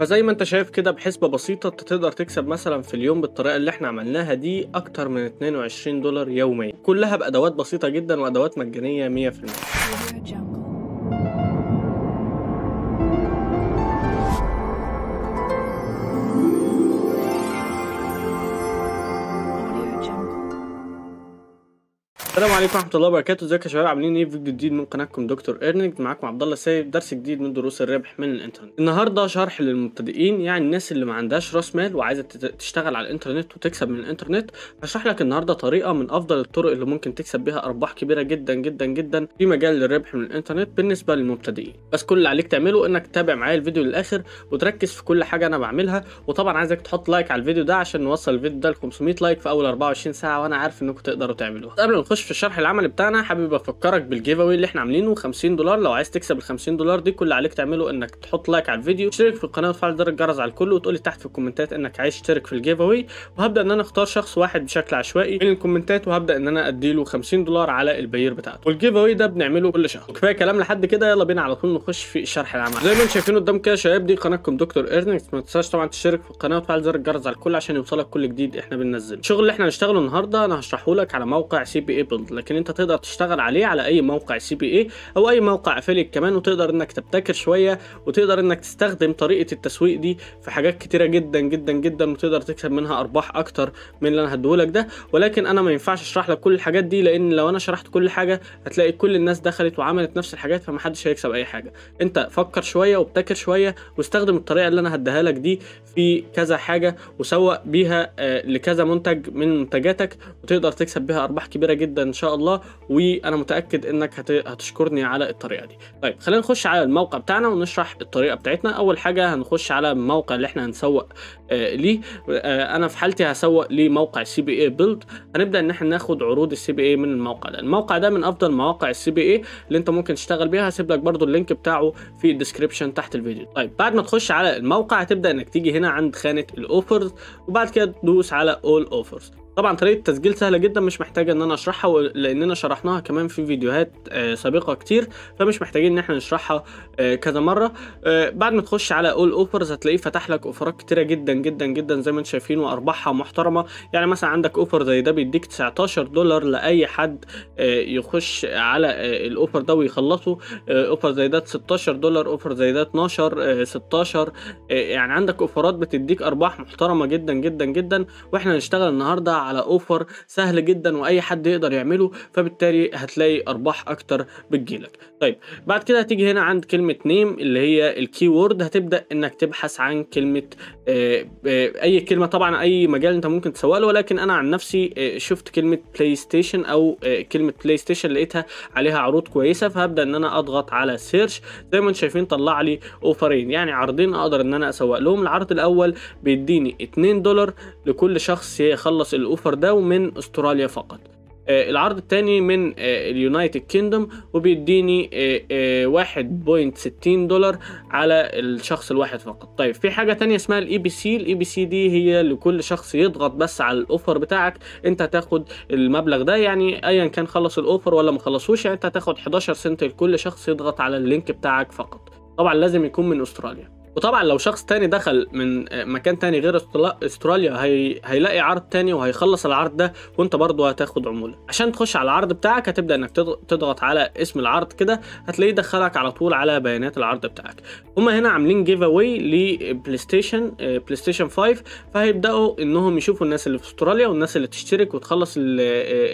فزي ما انت شايف كده بحسبة بسيطة انت تقدر تكسب مثلا في اليوم بالطريقة اللي احنا عملناها دي اكتر من 22 دولار يوميا كلها بأدوات بسيطة جدا وأدوات مجانية 100% السلام عليكم ورحمه الله وبركاته ازيكم يا شباب عاملين ايه فيديو جديد من قناتكم دكتور ايرنينج معاكم عبد الله سيد درس جديد من دروس الربح من الانترنت النهارده شرح للمبتدئين يعني الناس اللي ما عندهاش راس مال وعايزه تشتغل على الانترنت وتكسب من الانترنت هشرح لك النهارده طريقه من افضل الطرق اللي ممكن تكسب بيها ارباح كبيره جدا جدا جدا في مجال الربح من الانترنت بالنسبه للمبتدئين بس كل اللي عليك تعمله انك تتابع معايا الفيديو للاخر وتركز في كل حاجه انا بعملها وطبعا عايزك تحط لايك على الفيديو ده عشان نوصل الفيديو ده ل 500 لايك في اول 24 ساعه وانا عارف انكم تقدروا تعملوها قبل نخش تنساش في الشرح العملي بتاعنا حابب افكرك بالجيف اوي اللي احنا عاملينه 50 دولار لو عايز تكسب ال 50 دولار دي كل اللي عليك تعمله انك تحط لايك على الفيديو تشترك في القناه وتفعل زر الجرس على الكل وتقول لي تحت في الكومنتات انك عايز تشترك في الجيف اوي وهبدا ان انا اختار شخص واحد بشكل عشوائي من الكومنتات وهبدا ان انا اديله 50 دولار على البير بتاعته والجيف اوي ده بنعمله كل شهر وكفايه كلام لحد كده يلا بينا على طول نخش في الشرح العملي زي ما انتم شايفين قدام كده يا شباب دي قناتكم دكتور ايرنكس ما تنساش طبعا تشترك في القناه وتفعل زر الجرس على الكل عشان يوصلك كل جديد احنا بننزله الشغل اللي احنا هنشتغله النهارده انا هشرحه لك على موقع سي بي اي ديسيبلد لكن انت تقدر تشتغل عليه على اي موقع سي بي اي او اي موقع افيليت كمان وتقدر انك تبتكر شويه وتقدر انك تستخدم طريقه التسويق دي في حاجات كتيره جدا جدا جدا وتقدر تكسب منها ارباح اكتر من اللي انا هديهولك ده ولكن انا ما ينفعش اشرح لك كل الحاجات دي لان لو انا شرحت كل حاجه هتلاقي كل الناس دخلت وعملت نفس الحاجات فمحدش هيكسب اي حاجه انت فكر شويه وابتكر شويه واستخدم الطريقه اللي انا هديها لك دي في كذا حاجه وسوق بيها آه، لكذا منتج من منتجاتك وتقدر تكسب بيها ارباح كبيره جدا ان شاء الله وانا متاكد انك هتشكرني على الطريقه دي طيب خلينا نخش على الموقع بتاعنا ونشرح الطريقه بتاعتنا اول حاجه هنخش على الموقع اللي احنا هنسوق آه، ليه آه، انا في حالتي هسوق لموقع سي بي اي بيلد هنبدا ان احنا ناخد عروض السي بي اي من الموقع ده الموقع ده من افضل مواقع السي بي اي اللي انت ممكن تشتغل بيها هسيب لك برده اللينك بتاعه في الديسكربشن تحت الفيديو طيب بعد ما تخش على الموقع هتبدا انك تيجي هنا عند خانه الاوفرز وبعد كده تدوس على اول اوفرز طبعا طريقه التسجيل سهله جدا مش محتاجه ان انا اشرحها لاننا شرحناها كمان في فيديوهات آه، سابقه كتير فمش محتاجين ان احنا نشرحها آه، كذا مره آه، بعد ما تخش على اول اوفرز هتلاقيه فتح لك اوفرات كتيره جدا جدا جدا زي ما انتم شايفين وارباحها محترمه يعني مثلا عندك اوفر زي ده بيديك 19 دولار لاي حد يخش على الاوفر ده ويخلصه اوفر زي ده 16 دولار اوفر زي ده 12 16 يعني عندك اوفرات بتديك ارباح محترمه جدا جدا جدا واحنا هنشتغل النهارده على اوفر سهل جدا واي حد يقدر يعمله فبالتالي هتلاقي ارباح اكتر بتجيلك طيب بعد كده هتيجي هنا عند كلمه نيم اللي هي الكي وورد هتبدا انك تبحث عن كلمه آه، آه، اي كلمه طبعا اي مجال انت ممكن له ولكن انا عن نفسي آه، شفت كلمه بلاي ستيشن او كلمه بلاي ستيشن لقيتها عليها عروض كويسه فهبدا ان انا اضغط على سيرش زي ما انتم شايفين طلع لي اوفرين يعني عرضين اقدر ان انا اسوق لهم العرض الاول بيديني 2 دولار لكل شخص يخلص الاوفر الاوفر ده ومن استراليا فقط آه، العرض الثاني من آه، اليونايتد كيندوم وبيديني 1.60 آه، دولار على الشخص الواحد فقط طيب في حاجه تانية اسمها الاي بي e سي الاي بي e سي دي هي لكل شخص يضغط بس على الاوفر بتاعك انت هتاخد المبلغ ده يعني ايا كان خلص الاوفر ولا ما خلصوش يعني انت هتاخد 11 سنت لكل شخص يضغط على اللينك بتاعك فقط طبعا لازم يكون من استراليا وطبعا لو شخص تاني دخل من مكان تاني غير استراليا هي... هيلاقي عرض تاني وهيخلص العرض ده وانت برضه هتاخد عموله عشان تخش على العرض بتاعك هتبدا انك تضغط على اسم العرض كده هتلاقيه دخلك على طول على بيانات العرض بتاعك هما هنا عاملين جيف اواي لبلاي ستيشن بلاي ستيشن 5 فهيبداوا انهم يشوفوا الناس اللي في استراليا والناس اللي تشترك وتخلص آه،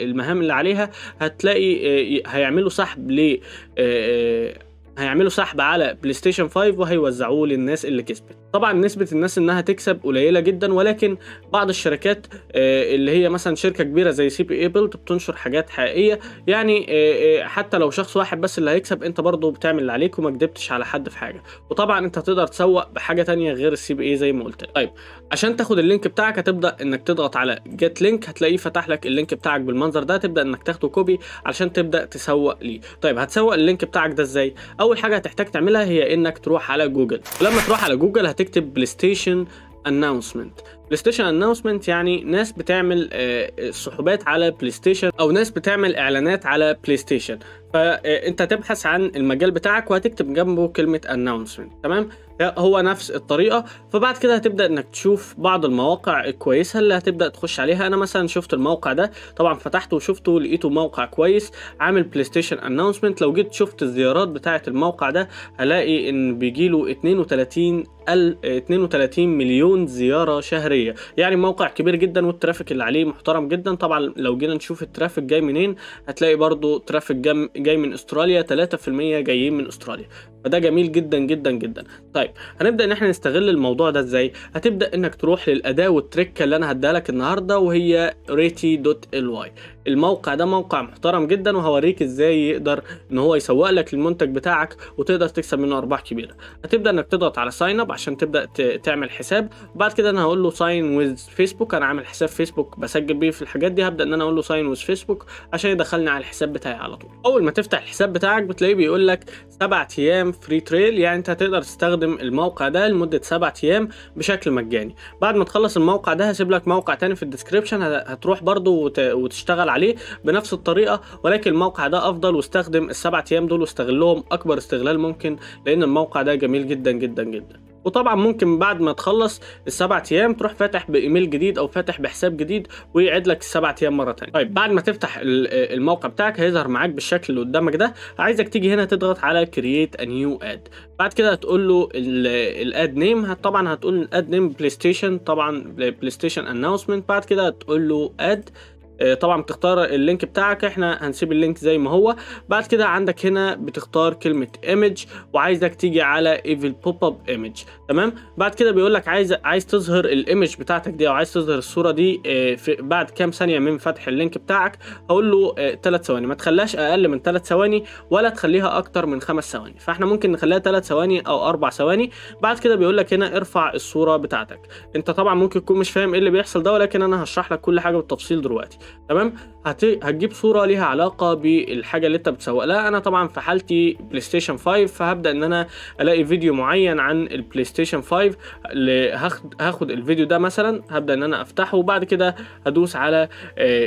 المهام اللي عليها هتلاقي آه، هيعملوا سحب ل آه، هيعملوا سحب على بلاي ستيشن 5 وهيوزعوه للناس اللي كسبت طبعا نسبه الناس انها تكسب قليله جدا ولكن بعض الشركات آه، اللي هي مثلا شركه كبيره زي سي بي ايبل بتنشر حاجات حقيقيه يعني آه، آه، حتى لو شخص واحد بس اللي هيكسب انت برضه بتعمل اللي عليك وما كدبتش على حد في حاجه وطبعا انت هتقدر تسوق بحاجه تانية غير السي بي اي زي ما قلت طيب عشان تاخد اللينك بتاعك هتبدا انك تضغط على جيت لينك هتلاقيه فتح لك اللينك بتاعك بالمنظر ده تبدا انك تاخده كوبي علشان تبدا تسوق ليه طيب هتسوق اللينك بتاعك ده ازاي اول حاجه هتحتاج تعملها هي انك تروح على جوجل ولما تروح على جوجل هتكتب بلاي ستيشن اناونسمنت بلاي ستيشن اناونسمنت يعني ناس بتعمل آه، آه، صحوبات على بلاي ستيشن او ناس بتعمل اعلانات على بلاي ستيشن فانت تبحث عن المجال بتاعك وهتكتب جنبه كلمه اناونسمنت تمام هو نفس الطريقه فبعد كده هتبدا انك تشوف بعض المواقع الكويسه اللي هتبدا تخش عليها انا مثلا شفت الموقع ده طبعا فتحته وشفته لقيته موقع كويس عامل بلاي ستيشن اناونسمنت لو جيت شفت الزيارات بتاعه الموقع ده هلاقي ان بيجي له 32 32 مليون زياره شهريه العاديه يعني موقع كبير جدا والترافيك اللي عليه محترم جدا طبعا لو جينا نشوف الترافيك جاي منين هتلاقي برضو ترافيك جاي من استراليا 3% جايين من استراليا فده جميل جدا جدا جدا طيب هنبدا ان احنا نستغل الموضوع ده ازاي هتبدا انك تروح للاداه والتركه اللي انا هديها لك النهارده وهي واي الموقع ده موقع محترم جدا وهوريك ازاي يقدر ان هو يسوق لك المنتج بتاعك وتقدر تكسب منه ارباح كبيره هتبدا انك تضغط على ساين اب عشان تبدا تعمل حساب وبعد كده انا هقول له ساين ويز فيسبوك انا عامل حساب فيسبوك بسجل بيه في الحاجات دي هبدا ان انا اقول له ساين ويز فيسبوك عشان يدخلني على الحساب بتاعي على طول اول ما تفتح الحساب بتاعك بتلاقيه بيقول لك 7 ايام فري تريل يعني انت هتقدر تستخدم الموقع ده لمده سبعة ايام بشكل مجاني بعد ما تخلص الموقع ده هسيب لك موقع تاني في الديسكربشن هتروح برضو وتشتغل عليه بنفس الطريقه ولكن الموقع ده افضل واستخدم السبع ايام دول واستغلهم اكبر استغلال ممكن لان الموقع ده جميل جدا جدا جدا وطبعا ممكن بعد ما تخلص السبع ايام تروح فاتح بايميل جديد او فاتح بحساب جديد ويعيد لك السبع ايام مره ثانيه طيب بعد ما تفتح الموقع بتاعك هيظهر معاك بالشكل اللي قدامك ده عايزك تيجي هنا تضغط على كرييت ا نيو اد بعد كده هتقول له الاد نيم طبعا هتقول الاد نيم بلاي ستيشن طبعا بلاي ستيشن اناونسمنت بعد كده هتقول له اد آه، طبعا بتختار اللينك بتاعك احنا هنسيب اللينك زي ما هو بعد كده عندك هنا بتختار كلمه ايمج وعايزك تيجي على ايفل بوب اب ايمج تمام بعد كده بيقول لك عايز عايز تظهر الايمج بتاعتك دي او عايز تظهر الصوره دي آه، في بعد كام ثانيه من فتح اللينك بتاعك هقول له 3 آه، ثواني ما تخليهاش اقل من 3 ثواني ولا تخليها اكتر من 5 ثواني فاحنا ممكن نخليها 3 ثواني او 4 ثواني بعد كده بيقول لك هنا ارفع الصوره بتاعتك انت طبعا ممكن تكون مش فاهم ايه اللي بيحصل ده ولكن انا هشرح لك كل حاجه بالتفصيل دلوقتي تمام هتجيب صوره ليها علاقه بالحاجه اللي انت بتسوق لها انا طبعا في حالتي بلاي ستيشن 5 فهبدا ان انا الاقي فيديو معين عن البلاي ستيشن 5 اللي هاخد هاخد الفيديو ده مثلا هبدا ان انا افتحه وبعد كده هدوس على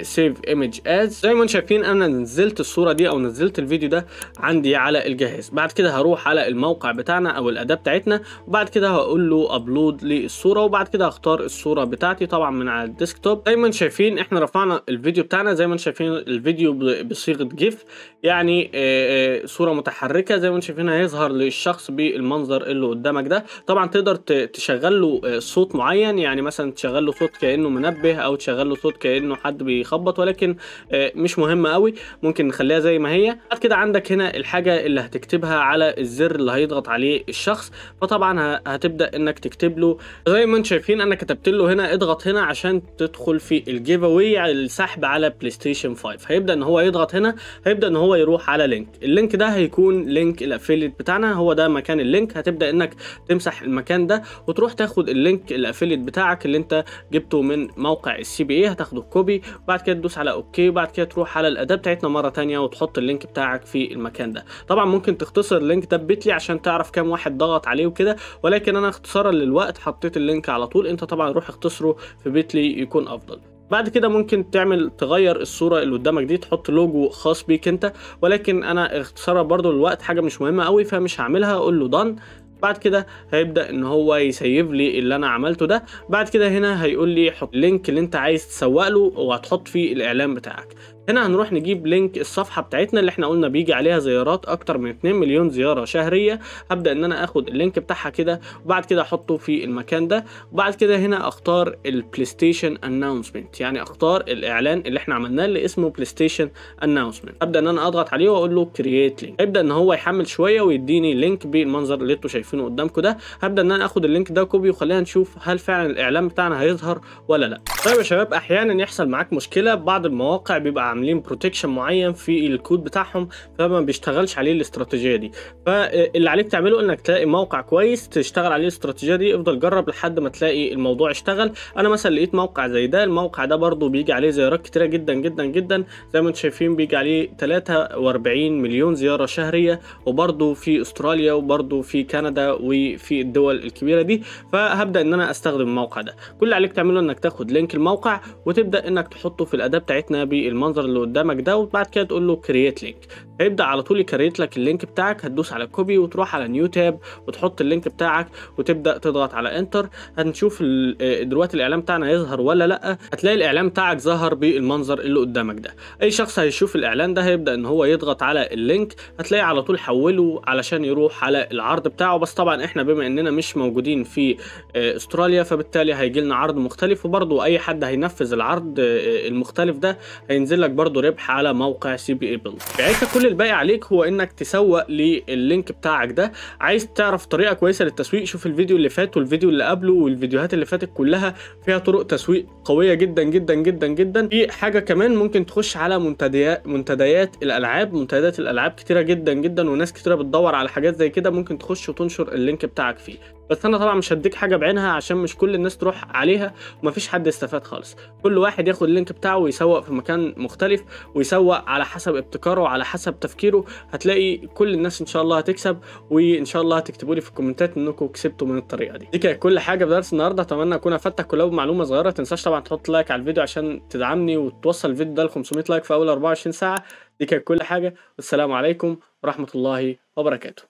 سيف ايمج از زي ما انتم شايفين انا نزلت الصوره دي او نزلت الفيديو ده عندي على الجهاز بعد كده هروح على الموقع بتاعنا او الاداه بتاعتنا وبعد كده هقول له ابلود للصوره وبعد كده هختار الصوره بتاعتي طبعا من على الديسكتوب زي ما انتم شايفين احنا رفعنا الفيديو بتاعنا زي ما انتم شايفين الفيديو بصيغه جيف يعني آه، آه، صوره متحركه زي ما انتم شايفين هيظهر للشخص بالمنظر اللي قدامك ده طبعا تقدر تشغل له آه، صوت معين يعني مثلا تشغل له صوت كانه منبه او تشغل له صوت كانه حد بيخبط ولكن مش مهم قوي ممكن نخليها زي ما هي بعد كده عندك هنا الحاجه اللي هتكتبها على الزر اللي هيضغط عليه الشخص فطبعا هتبدا انك تكتب له زي ما انتم شايفين انا كتبت له هنا اضغط هنا عشان تدخل في الجيف اواي يعني سحب على بلاي ستيشن 5 هيبدا ان هو يضغط هنا هيبدا ان هو يروح على لينك اللينك ده هيكون لينك الافيليت بتاعنا هو ده مكان اللينك هتبدا انك تمسح المكان ده وتروح تاخد اللينك الافيليت بتاعك اللي انت جبته من موقع السي بي اي هتاخده كوبي وبعد كده تدوس على اوكي وبعد كده تروح على الاداه بتاعتنا مره ثانيه وتحط اللينك بتاعك في المكان ده طبعا ممكن تختصر اللينك ده ببيتلي عشان تعرف كام واحد ضغط عليه وكده ولكن انا اختصارا للوقت حطيت اللينك على طول انت طبعا روح اختصره في بيتلي يكون افضل بعد كده ممكن تعمل تغير الصوره اللي قدامك دي تحط لوجو خاص بيك انت ولكن انا اختصارا برضو الوقت حاجه مش مهمه قوي فمش هعملها اقول له دان بعد كده هيبدا ان هو يسيف لي اللي انا عملته ده بعد كده هنا هيقول لي حط اللينك اللي انت عايز تسوق له وهتحط فيه الاعلان بتاعك هنا هنروح نجيب لينك الصفحه بتاعتنا اللي احنا قلنا بيجي عليها زيارات اكتر من 2 مليون زياره شهريه هبدا ان انا اخد اللينك بتاعها كده وبعد كده احطه في المكان ده وبعد كده هنا اختار البلاي ستيشن اناونسمنت يعني اختار الاعلان اللي احنا عملناه اللي اسمه بلاي ستيشن اناونسمنت ابدا ان انا اضغط عليه واقول له كرييت لينك هيبدا ان هو يحمل شويه ويديني لينك بالمنظر اللي انتوا شايفينه قدامكم ده هبدا ان انا اخد اللينك ده كوبي وخلينا نشوف هل فعلا الاعلان بتاعنا هيظهر ولا لا طيب يا شباب احيانا يحصل معاك مشكله بعض المواقع بيبقى عاملين بروتكشن معين في الكود بتاعهم فما بيشتغلش عليه الاستراتيجيه دي فاللي عليك تعمله انك تلاقي موقع كويس تشتغل عليه الاستراتيجيه دي افضل جرب لحد ما تلاقي الموضوع اشتغل انا مثلا لقيت موقع زي ده الموقع ده برضو بيجي عليه زيارات كتيره جدا جدا جدا زي ما انتم شايفين بيجي عليه 43 مليون زياره شهريه وبرضو في استراليا وبرضو في كندا وفي الدول الكبيره دي فهبدا ان انا استخدم الموقع ده كل اللي عليك تعمله انك تاخد لينك الموقع وتبدا انك تحطه في الاداه بتاعتنا بالمنظر اللي قدامك ده وبعد كده تقول له كرييت لينك هيبدا على طول يكريت لك اللينك بتاعك هتدوس على كوبي وتروح على نيو تاب وتحط اللينك بتاعك وتبدا تضغط على انتر هنشوف آه، دلوقتي الاعلان بتاعنا هيظهر ولا لا هتلاقي الاعلان بتاعك ظهر بالمنظر اللي قدامك ده اي شخص هيشوف الاعلان ده هيبدا ان هو يضغط على اللينك هتلاقي على طول حوله علشان يروح على العرض بتاعه بس طبعا احنا بما اننا مش موجودين في آه، استراليا فبالتالي هيجي لنا عرض مختلف وبرده اي حد هينفذ العرض آه، المختلف ده هينزل لك لك برضو ربح على موقع سي بي ايبل بعيدا كل الباقي عليك هو انك تسوق للينك بتاعك ده عايز تعرف طريقه كويسه للتسويق شوف الفيديو اللي فات والفيديو اللي قبله والفيديوهات اللي فاتت كلها فيها طرق تسويق قويه جدا جدا جدا جدا في حاجه كمان ممكن تخش على منتديات منتديات الالعاب منتديات الالعاب كتيره جدا جدا وناس كتيره بتدور على حاجات زي كده ممكن تخش وتنشر اللينك بتاعك فيه بس انا طبعا مش هديك حاجه بعينها عشان مش كل الناس تروح عليها ومفيش حد استفاد خالص كل واحد ياخد اللينك بتاعه ويسوق في مكان مختلف ويسوق على حسب ابتكاره على حسب تفكيره هتلاقي كل الناس ان شاء الله هتكسب وان شاء الله هتكتبوا لي في الكومنتات انكم كسبتوا من الطريقه دي دي كانت كل حاجه في درس النهارده اتمنى اكون افدتك كلها بمعلومه صغيره تنساش طبعا تحط لايك على الفيديو عشان تدعمني وتوصل الفيديو ده ل 500 لايك في اول 24 ساعه دي كانت كل حاجه والسلام عليكم ورحمه الله وبركاته